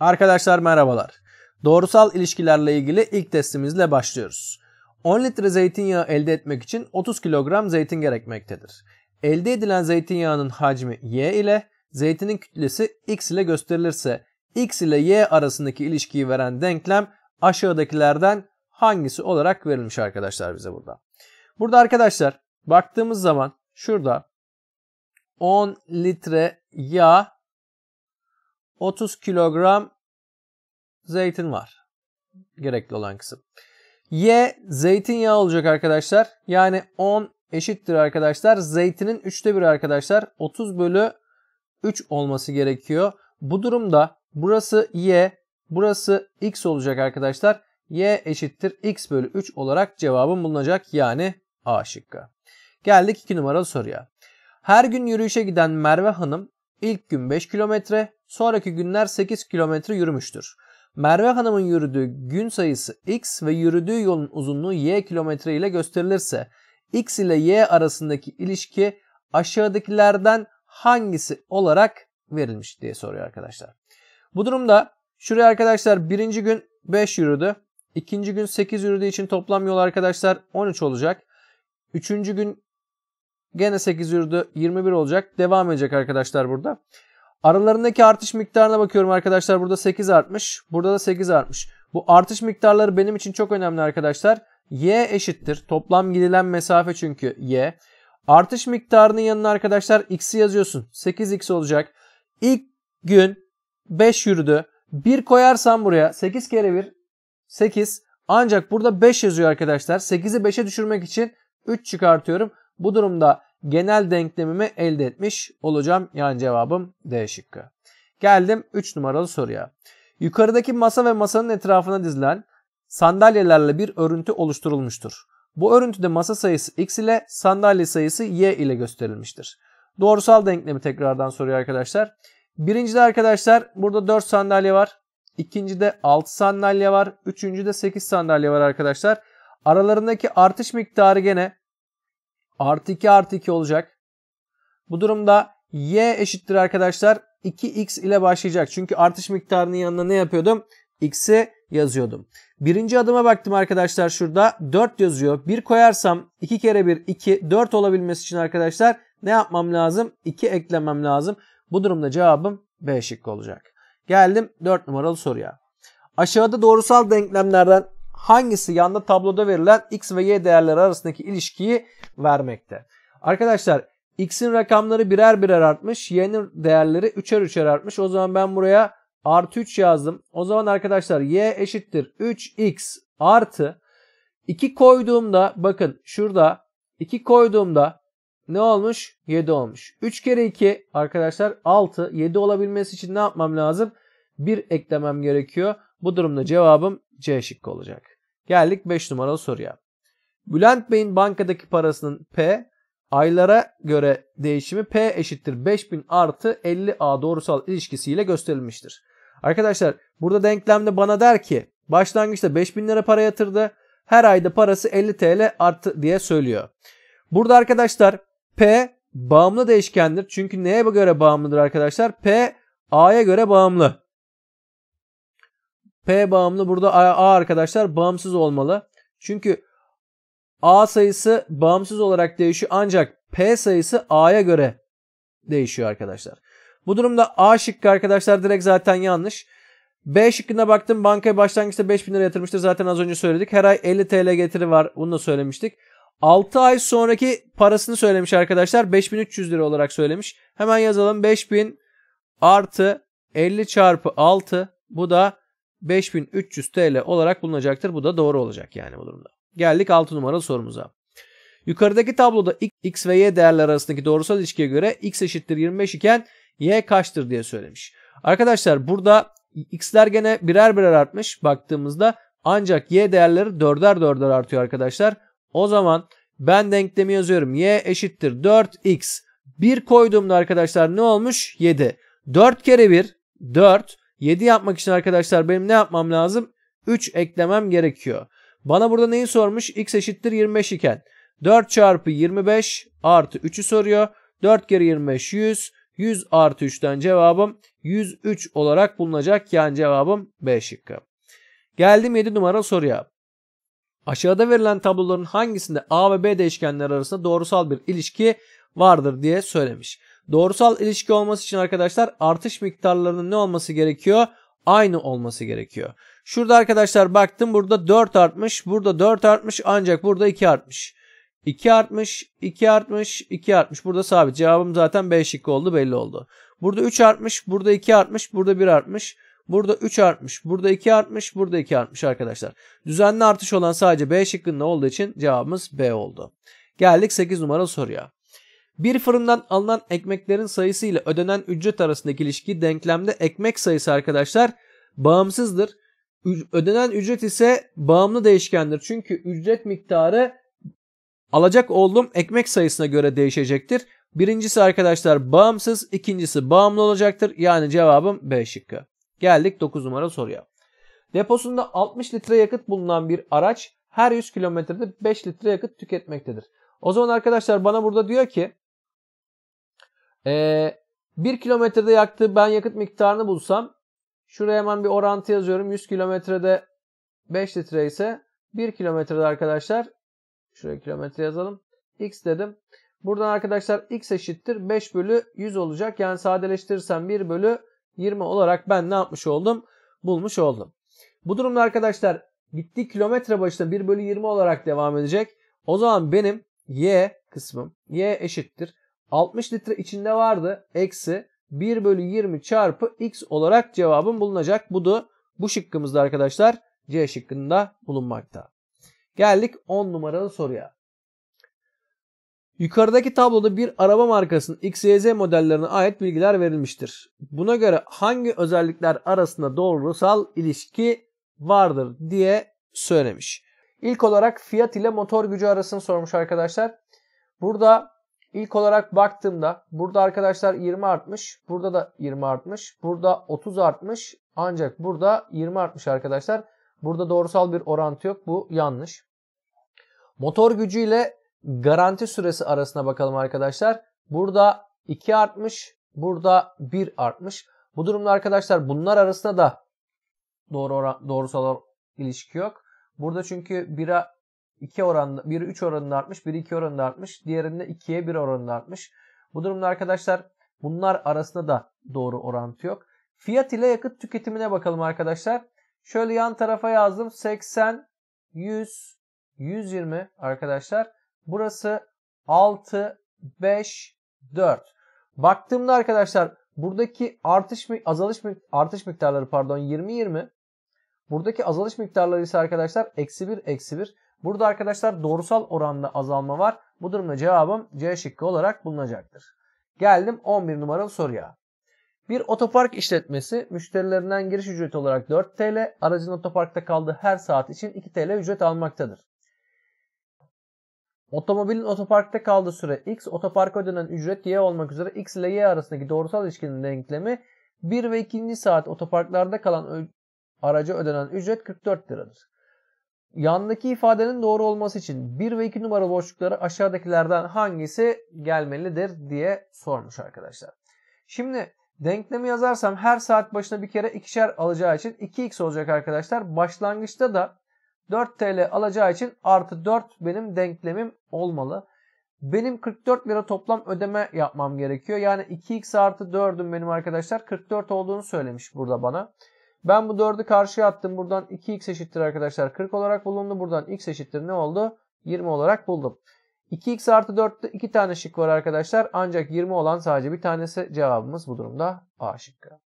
Arkadaşlar merhabalar. Doğrusal ilişkilerle ilgili ilk testimizle başlıyoruz. 10 litre zeytinyağı elde etmek için 30 kilogram zeytin gerekmektedir. Elde edilen zeytinyağının hacmi y ile zeytinin kütlesi x ile gösterilirse x ile y arasındaki ilişkiyi veren denklem aşağıdakilerden hangisi olarak verilmiş arkadaşlar bize burada. Burada arkadaşlar baktığımız zaman şurada 10 litre yağ 30 kilogram zeytin var. Gerekli olan kısım. Y zeytinyağı olacak arkadaşlar. Yani 10 eşittir arkadaşlar. Zeytinin 3'te 1 arkadaşlar. 30 bölü 3 olması gerekiyor. Bu durumda burası Y, burası X olacak arkadaşlar. Y eşittir X bölü 3 olarak cevabım bulunacak. Yani A şıkkı. Geldik 2 numaralı soruya. Her gün yürüyüşe giden Merve Hanım ilk gün 5 kilometre, Sonraki günler 8 kilometre yürümüştür. Merve Hanım'ın yürüdüğü gün sayısı x ve yürüdüğü yolun uzunluğu y kilometre ile gösterilirse x ile y arasındaki ilişki aşağıdakilerden hangisi olarak verilmiş diye soruyor arkadaşlar. Bu durumda şuraya arkadaşlar birinci gün 5 yürüdü. ikinci gün 8 yürüdüğü için toplam yol arkadaşlar 13 olacak. Üçüncü gün gene 8 yürüdü 21 olacak. Devam edecek arkadaşlar burada. Aralarındaki artış miktarına bakıyorum arkadaşlar. Burada 8 artmış. Burada da 8 artmış. Bu artış miktarları benim için çok önemli arkadaşlar. Y eşittir. Toplam gidilen mesafe çünkü Y. Artış miktarının yanına arkadaşlar X'i yazıyorsun. 8X olacak. İlk gün 5 yürüdü. 1 koyarsan buraya 8 kere 1 8. Ancak burada 5 yazıyor arkadaşlar. 8'i 5'e düşürmek için 3 çıkartıyorum. Bu durumda genel denklemimi elde etmiş olacağım. Yani cevabım D şıkkı. Geldim 3 numaralı soruya. Yukarıdaki masa ve masanın etrafına dizilen sandalyelerle bir örüntü oluşturulmuştur. Bu örüntüde masa sayısı x ile sandalye sayısı y ile gösterilmiştir. Doğrusal denklemi tekrardan soruyor arkadaşlar. Birincide arkadaşlar burada 4 sandalye var. İkincide 6 sandalye var. Üçüncüde 8 sandalye var arkadaşlar. Aralarındaki artış miktarı gene Artı 2 artı 2 olacak. Bu durumda y eşittir arkadaşlar 2x ile başlayacak. Çünkü artış miktarının yanına ne yapıyordum? x'i yazıyordum. Birinci adıma baktım arkadaşlar şurada 4 yazıyor. 1 koyarsam 2 kere 1 2 4 olabilmesi için arkadaşlar ne yapmam lazım? 2 eklemem lazım. Bu durumda cevabım B şıkkı olacak. Geldim 4 numaralı soruya. Aşağıda doğrusal denklemlerden hangisi yanda tabloda verilen x ve y değerleri arasındaki ilişkiyi vermekte. Arkadaşlar x'in rakamları birer birer artmış. Y'nin değerleri üçer üçer artmış. O zaman ben buraya artı 3 yazdım. O zaman arkadaşlar y eşittir 3x artı 2 koyduğumda bakın şurada 2 koyduğumda ne olmuş? 7 olmuş. 3 kere 2 arkadaşlar 6. 7 olabilmesi için ne yapmam lazım? 1 eklemem gerekiyor. Bu durumda cevabım C şıkkı olacak. Geldik 5 numaralı soruya. Bülent Bey'in bankadaki parasının P aylara göre değişimi P eşittir 5000 artı 50A doğrusal ilişkisiyle gösterilmiştir. Arkadaşlar burada denklemde bana der ki başlangıçta 5000 lira para yatırdı. Her ayda parası 50 TL arttı diye söylüyor. Burada arkadaşlar P bağımlı değişkendir. Çünkü neye göre bağımlıdır arkadaşlar? P A'ya göre bağımlı. P bağımlı burada A arkadaşlar bağımsız olmalı. Çünkü A sayısı bağımsız olarak değişiyor ancak P sayısı A'ya göre değişiyor arkadaşlar. Bu durumda A şıkkı arkadaşlar direkt zaten yanlış. B şıkkına baktım bankaya başlangıçta 5000 lira yatırmıştır zaten az önce söyledik. Her ay 50 TL getiri var bunu da söylemiştik. 6 ay sonraki parasını söylemiş arkadaşlar 5300 lira olarak söylemiş. Hemen yazalım 5000 artı 50 çarpı 6 bu da 5300 TL olarak bulunacaktır. Bu da doğru olacak yani bu durumda. Geldik 6 numaralı sorumuza. Yukarıdaki tabloda x ve y değerler arasındaki doğrusal ilişkiye göre x eşittir 25 iken y kaçtır diye söylemiş. Arkadaşlar burada x'ler gene birer birer artmış baktığımızda ancak y değerleri dörder dörder artıyor arkadaşlar. O zaman ben denklemi yazıyorum. y eşittir 4x. 1 koyduğumda arkadaşlar ne olmuş? 7. 4 kere 1 4. 7 yapmak için arkadaşlar benim ne yapmam lazım? 3 eklemem gerekiyor. Bana burada neyi sormuş? X eşittir 25 iken 4 çarpı 25 artı 3'ü soruyor. 4 kere 25 100. 100 artı 3'ten cevabım 103 olarak bulunacak. Yani cevabım B şıkkı. Geldim 7 numara soruya. Aşağıda verilen tabloların hangisinde A ve B değişkenler arasında doğrusal bir ilişki vardır diye söylemiş. Doğrusal ilişki olması için arkadaşlar artış miktarlarının ne olması gerekiyor? Aynı olması gerekiyor. Şurada arkadaşlar baktım burada 4 artmış, burada 4 artmış ancak burada 2 artmış. 2 artmış, 2 artmış, 2 artmış. Burada sabit. Cevabım zaten B şıkkı oldu belli oldu. Burada 3 artmış, burada 2 artmış, burada 1 artmış. Burada 3 artmış, burada 2 artmış, burada 2 artmış arkadaşlar. Düzenli artış olan sadece B şıkkında olduğu için cevabımız B oldu. Geldik 8 numaralı soruya. Bir fırından alınan ekmeklerin sayısı ile ödenen ücret arasındaki ilişki denklemde ekmek sayısı arkadaşlar bağımsızdır. Ödenen ücret ise bağımlı değişkendir. Çünkü ücret miktarı alacak olduğum ekmek sayısına göre değişecektir. Birincisi arkadaşlar bağımsız, ikincisi bağımlı olacaktır. Yani cevabım B şıkkı. Geldik 9 numara soruya. Deposunda 60 litre yakıt bulunan bir araç her 100 kilometrede 5 litre yakıt tüketmektedir. O zaman arkadaşlar bana burada diyor ki ee, 1 kilometrede yaktığı ben yakıt miktarını bulsam şuraya hemen bir orantı yazıyorum. 100 kilometrede 5 litre ise 1 kilometrede arkadaşlar şuraya kilometre yazalım. X dedim. Buradan arkadaşlar x eşittir 5 bölü 100 olacak. Yani sadeleştirirsem 1 bölü 20 olarak ben ne yapmış oldum? Bulmuş oldum. Bu durumda arkadaşlar gittiği kilometre başına 1 bölü 20 olarak devam edecek. O zaman benim y kısmım y eşittir 60 litre içinde vardı. Eksi 1 bölü 20 çarpı x olarak cevabım bulunacak. Bu da bu şıkkımızda arkadaşlar C şıkkında bulunmakta. Geldik 10 numaralı soruya. Yukarıdaki tabloda bir araba markasının XYZ modellerine ait bilgiler verilmiştir. Buna göre hangi özellikler arasında doğrusal ilişki vardır diye söylemiş. İlk olarak fiyat ile motor gücü arasını sormuş arkadaşlar. Burada İlk olarak baktığımda burada arkadaşlar 20 artmış. Burada da 20 artmış. Burada 30 artmış. Ancak burada 20 artmış arkadaşlar. Burada doğrusal bir orantı yok. Bu yanlış. Motor gücü ile garanti süresi arasına bakalım arkadaşlar. Burada 2 artmış. Burada 1 artmış. Bu durumda arkadaşlar bunlar arasında da doğru doğrusal ilişki yok. Burada çünkü 1'e 2 oranında, biri 3 oranında artmış, biri 2 oranında artmış. Diğerinde 2'ye 1 oranında artmış. Bu durumda arkadaşlar bunlar arasında da doğru orantı yok. Fiyat ile yakıt tüketimine bakalım arkadaşlar. Şöyle yan tarafa yazdım. 80, 100, 120 arkadaşlar. Burası 6, 5, 4. Baktığımda arkadaşlar buradaki artış mı azalış mı artış miktarları pardon 20 20. Buradaki azalış miktarları ise arkadaşlar eksi 1 eksi 1. Burada arkadaşlar doğrusal oranda azalma var. Bu durumda cevabım C şıkkı olarak bulunacaktır. Geldim 11 numaralı soruya. Bir otopark işletmesi müşterilerinden giriş ücreti olarak 4 TL, aracın otoparkta kaldığı her saat için 2 TL ücret almaktadır. Otomobilin otoparkta kaldığı süre X, otoparka ödenen ücret Y olmak üzere X ile Y arasındaki doğrusal ilişkinin denklemi 1 ve 2. saat otoparklarda kalan araca ödenen ücret 44 liradır. Yandaki ifadenin doğru olması için 1 ve 2 numaralı boşluklara aşağıdakilerden hangisi gelmelidir diye sormuş arkadaşlar. Şimdi denklemi yazarsam her saat başına bir kere ikişer alacağı için 2x olacak arkadaşlar. Başlangıçta da 4 TL alacağı için artı 4 benim denklemim olmalı. Benim 44 lira toplam ödeme yapmam gerekiyor. Yani 2x artı 4'ün benim arkadaşlar 44 olduğunu söylemiş burada bana. Ben bu 4'ü karşıya attım. Buradan 2x eşittir arkadaşlar. 40 olarak bulundu. Buradan x eşittir ne oldu? 20 olarak buldum. 2x artı 4'te 2 tane şık var arkadaşlar. Ancak 20 olan sadece bir tanesi cevabımız bu durumda A şıkkı.